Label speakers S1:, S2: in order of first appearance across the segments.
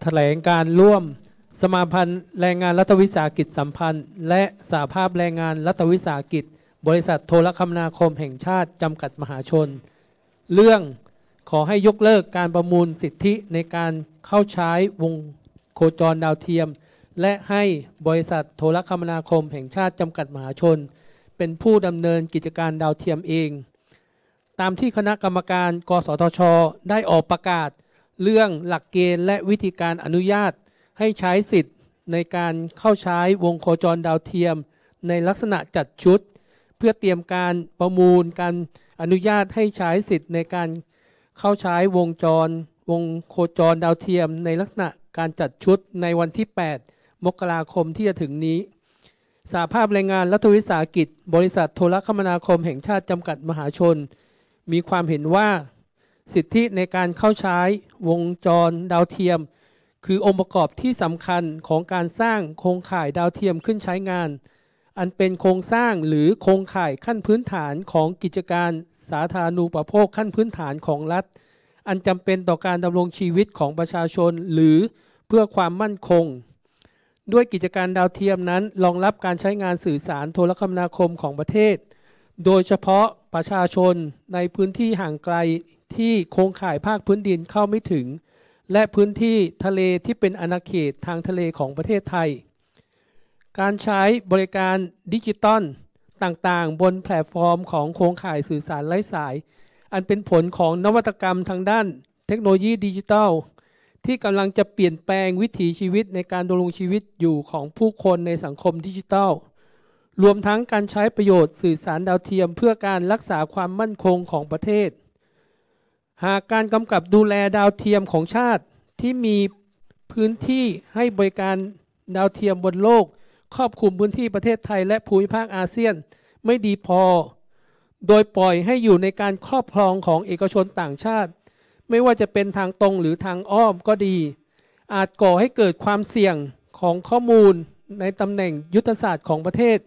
S1: ถแถลงการร่วมสมาพันธ์แรงงานรัฐวิสาหกิจสัมพันธ์ และสาภาพแรงงานรัฐวิสาหกิจ บริษัท โทรคมนาคมแห่งชาติจำกัดมหาชน เรื่อง ขอให้ยกเลิกการประมูลสิทธิในการเข้าใช้วงโคจรดาวเทียม และให้บริษัทโทรคมนาคมแห่งชาติจำกัดมหาชน เป็นผู้ดำเนินกิจการดาวเทียมเอง ตามที่คณะกรรมการ กสทช ได้ออกประกาศเรื่อง หลักเกณฑ์และวิธีการอนุญาตให้ใช้สิทธิ์ ในการเข้าใช้วงโคจรดาวเทียม ในลักษณะจัดชุด เพื่อเตรียมการประมูลการอนุญาตให้ใช้สิทธิ์ในการเข้าใช้วงจร วงโคจรดาวเทียมในลักษณะการจัดชุดในวันที่ 8 มกราคมที่จะถึงนี้ สาภาพแรงงานรัฐวิสาหกิจ บริษัทโทรคมนาคมแห่งชาติจำกัดมหาชน มีความเห็นว่าสิทธิในการเข้าใช้วงจรดาวเทียม คือองค์ประกอบที่สำคัญของการสร้างโครงข่ายดาวเทียมขึ้นใช้งาน อันเป็นโครงสร้างหรือโครงข่ายขั้นพื้นฐานของกิจการสาธารณูปโภคขั้นพื้นฐานของรัฐ อันจำเป็นต่อการดำรงชีวิตของประชาชนหรือเพื่อความมั่นคง ด้วยกิจการดาวเทียมนั้นรองรับการใช้งานสื่อสารโทรคมนาคมของประเทศ โดยเฉพาะประชาชนในพื้นที่ห่างไกลที่โครงข่ายภาคพื้นดินเข้าไม่ถึง และพื้นที่ทะเลที่เป็นอนาเขตทางทะเลของประเทศไทย การใช้บริการดิจิตอลต่างๆ บนแพลตฟอร์ม ของโครงข่ายสื่อสารไร้สาย อันเป็นผลของนวัตกรรมทางด้านเทคโนโลยีดิจิตอลที่กำลังจะเปลี่ยนแปลงวิถีชีวิตในการดำรงชีวิตอยู่ของผู้คนในสังคมดิจิตอลรวมทั้งการใช้ประโยชน์สื่อสารดาวเทียม เพื่อการรักษาความมั่นคงของประเทศหากการกำกับดูแลดาวเทียมของชาติ ที่มีพื้นที่ให้บริการดาวเทียมบนโลก ครอบคลุมพื้นที่ประเทศไทยและภูมิภาคอาเซียน ไม่ดีพอ โดยปล่อยให้อยู่ในการครอบครองของเอกชนต่างชาติ ไม่ว่าจะเป็นทางตรงหรือทางอ้อมก็ดี อาจก่อให้เกิดความเสี่ยงของข้อมูลในตำแหน่งยุทธศาสตร์ของประเทศ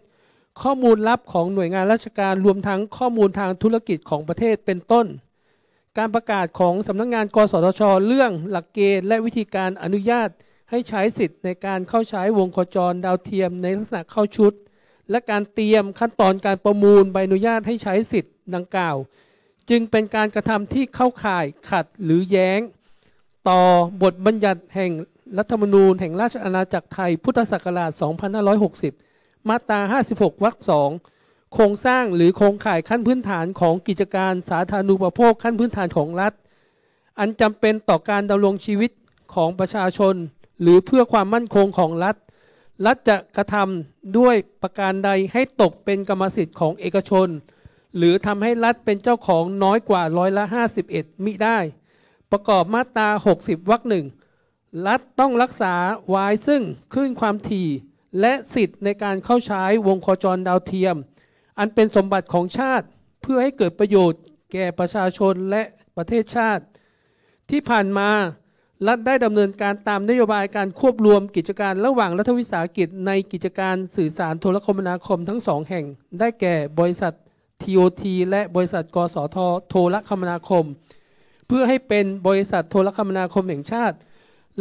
S1: ข้อมูลลับของหน่วยงานราชการรวมทั้งข้อมูลทางธุรกิจของประเทศเป็นต้นการประกาศของสำนักงงาน กสทช เรื่องหลักเกณฑ์และวิธีการอนุญาตให้ใช้สิทธิ์ในการเข้าใช้วงโคจรดาวเทียมในลักษณะเข้าชุด และการเตรียมขั้นตอนการประมูลใบอนุญาตให้ใช้สิทธิ์ดังกล่าว จึงเป็นการกระทำที่เข้าข่าย ขัดหรือแย้ง ต่อบทบัญญัติแห่งรัฐธรรมนูญแห่งราชอาณาจักรไทย พุทธศักราช 2560 มาตรา 56 วรรค 2โครงสร้างหรือโครงข่ายขั้นพื้นฐานของกิจการสาธารณูปโภคขั้นพื้นฐานของรัฐ อันจำเป็นต่อการดำรงชีวิตของประชาชน หรือเพื่อความมั่นคงของรัฐ รัฐจะกระทำด้วยประการใดให้ตกเป็นกรรมสิทธิ์ของเอกชน หรือทำให้รัฐเป็นเจ้าของน้อยกว่าร้อยละ51 มิได้ ประกอบมาตรา 60วรรคหนึ่งรัฐต้องรักษาไว้ ซึ่งคลื่นความถี่และสิทธิ์ในการเข้าใช้วงโคจรดาวเทียมอันเป็นสมบัติของชาติเพื่อให้เกิดประโยชน์ แก่ประชาชนและประเทศชาติ ที่ผ่านมารัฐได้ดำเนินการตามนโยบายการควบรวมกิจการระหว่างรัฐวิสาหกิจ ในกิจการสื่อสารโทรคมนาคมทั้งสองแห่งได้แก่บริษัท TOT และบริษัทกสทโทรคมนาคม เพื่อให้เป็นบริษัทโทรคมนาคมแห่งชาติ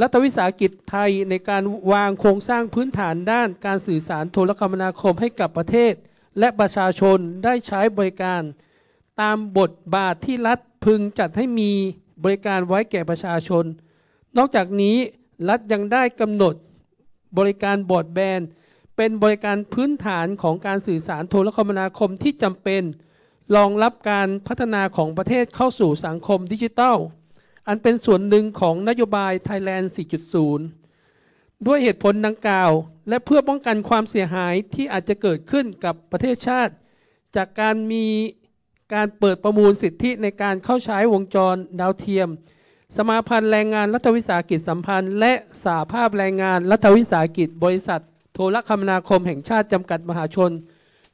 S1: รัฐวิสาหกิจไทยในการวางโครงสร้างพื้นฐานด้านการสื่อสารโทรคมนาคมให้กับประเทศและประชาชนได้ใช้บริการตามบทบาทที่รัฐพึงจัดให้มีบริการไว้แก่ประชาชน นอกจากนี้ รัฐยังได้กำหนดบริการบอดแบนเป็นบริการพื้นฐานของการสื่อสารโทรคมนาคมที่จำเป็นรองรับการพัฒนาของประเทศเข้าสู่สังคมดิจิทัล อันเป็นส่วนหนึ่งของนโยบายไทยแลนด์4.0ด้วยเหตุผลดังกล่าว และเพื่อป้องกันความเสียหายที่อาจจะเกิดขึ้นกับประเทศชาติ จากการมีการเปิดประมูลสิทธิในการเข้าใช้วงจรดาวเทียม สมาพันธ์แรงงานรัฐวิสาหกิจสัมพันธ์ และสาภาพแรงงานรัฐวิสาหกิจ บริษัท โทรคมนาคมแห่งชาติจำกัดมหาชน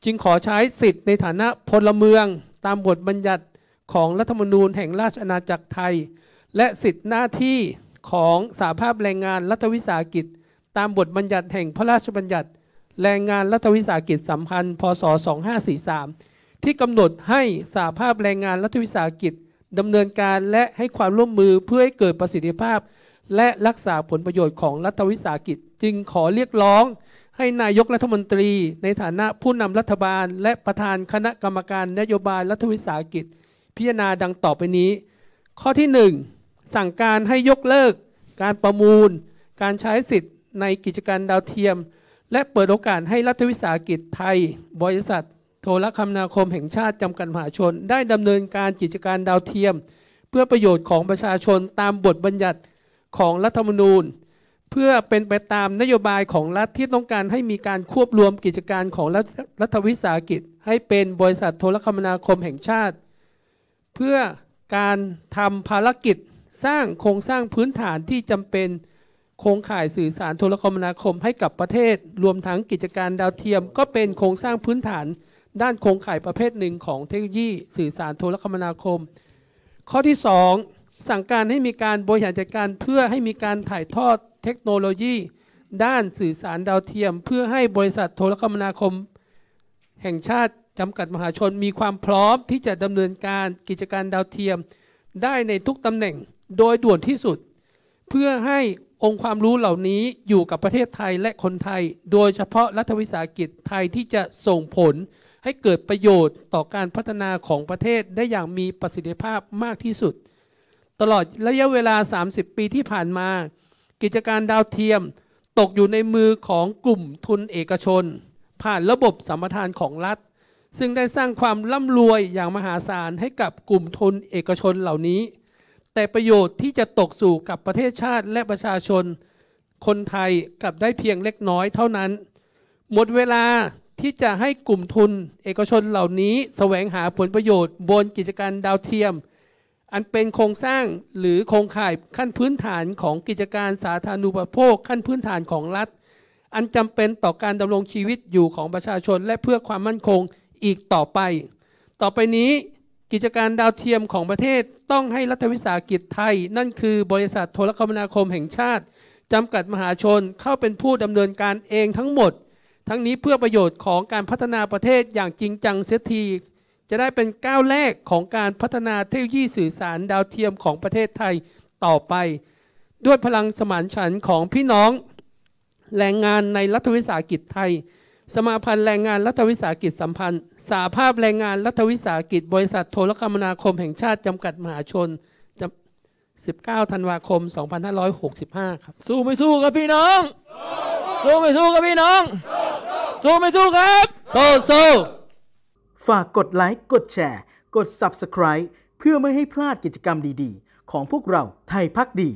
S1: จึงขอใช้สิทธิในฐานะพลเมือง ตามบทบัญญัติของรัฐธรรมนูญแห่งราชอาณาจักรไทย และสิทธิหน้าที่ของสาภาพแรงงานรัฐวิสาหกิจตามบทบัญญัติแห่งพระราชบัญญัติแรงงานรัฐวิสาหกิจสัมพันธ์ พศ 2543 ที่กำหนดให้สาภาพแรงงานรัฐวิสาหกิจ ดำเนินการและให้ความร่วมมือเพื่อให้เกิดประสิทธิภาพ และรักษาผลประโยชน์ของรัฐวิสาหกิจ จึงขอเรียกร้องให้นายกรัฐมนตรี ในฐานะผู้นำรัฐบาล และประธานคณะกรรมการนโยบายรัฐวิสาหกิจ พิจารณาดังต่อไปนี้ ข้อที่ 1 สั่งการให้ยกเลิก การประมูล การใช้สิทธิในกิจการดาวเทียม และเปิดโอกาสให้รัฐวิสาหกิจไทย บริษัทโทรคมนาคมแห่งชาติจำกัดมหาชน ได้ดำเนินการกิจการดาวเทียม เพื่อประโยชน์ของประชาชนตามบทบัญญัติของรัฐธรรมนูญ เพื่อเป็นไปตามนโยบายของรัฐที่ต้องการให้มีการควบรวมกิจการของรัฐวิสาหกิจ ให้เป็นบริษัท โทรคมนาคมแห่งชาติ เพื่อการทำภารกิจสร้างโครงสร้างพื้นฐานที่จำเป็นโครงข่ายสื่อสารโทรคมนาคมให้กับประเทศ รวมทั้งกิจการดาวเทียม ก็เป็นโครงสร้างพื้นฐานด้านโครงข่ายประเภทหนึ่งของเทคโนโลยีสื่อสารโทรคมนาคม ข้อที่ 2 สั่งการให้มีการบริหารจัดการเพื่อให้มีการถ่ายทอดเทคโนโลยี ด้านสื่อสารดาวเทียม เพื่อให้บริษัทโทรคมนาคม แห่งชาติจำกัดมหาชนมีความพร้อมที่จะดำเนินการกิจการดาวเทียมได้ในทุกตำแหน่งโดยด่วนที่สุด เพื่อใหองค์ความรู้เหล่านี้อยู่กับประเทศไทยและคนไทย โดยเฉพาะรัฐวิสาหกิจไทยที่จะส่งผล ให้เกิดประโยชน์ต่อการพัฒนาของประเทศได้อย่างมีประสิทธิภาพมากที่สุด ตลอดระยะเวลา 30 ปีที่ผ่านมา กิจการดาวเทียมตกอยู่ในมือของกลุ่มทุนเอกชน ผ่านระบบสัมปทานของรัฐ ซึ่งได้สร้างความร่ำรวยอย่างมหาศาลให้กับกลุ่มทุนเอกชนเหล่านี้แต่ประโยชน์ที่จะตกสู่กับประเทศชาติและประชาชน คนไทยกับได้เพียงเล็กน้อยเท่านั้น หมดเวลาที่จะให้กลุ่มทุน เอกชนเหล่านี้แสวงหาผลประโยชน์บนกิจการดาวเทียม อันเป็นโครงสร้างหรือโครงข่ายขั้นพื้นฐานของกิจการสาธารณูปโภค ขั้นพื้นฐานของรัฐ อันจำเป็นต่อการดำรงชีวิตอยู่ของประชาชนและเพื่อความมั่นคงอีกต่อไป ต่อไปนี้กิจการดาวเทียมของประเทศต้องให้รัฐวิสาหกิจไทย นั่นคือบริษัทโทรคมนาคมแห่งชาติจำกัดมหาชนเข้าเป็นผู้ดำเนินการเองทั้งหมด ทั้งนี้เพื่อประโยชน์ของการพัฒนาประเทศอย่างจริง จัง เสียที จะได้เป็นก้าวแรกของการพัฒนาเทคโนโลยีสื่อสารดาวเทียมของประเทศไทยต่อไปด้วยพลังสมานฉันของพี่น้องแรงงานในรัฐวิสาหกิจไทยสมาพันธ์แรงงานรัฐวิสาหกิจสัมพันธ์สาภาพแรงงานรัฐวิสาหกิจบริษัทโทรคมนาคมแห่งชาติจำกัดมหาชน19 ธันวาคม 2565 ครับ สู้ไม่สู้ครับพี่น้อง สู้ไม่สู้ครับพี่น้องสู้ไม่สู้ครับ สู้สู้ฝากกดไลค์ กดแชร์ กด Subscribe เพื่อไม่ให้พลาดกิจกรรมดีๆ ของพวกเราไทยพักดี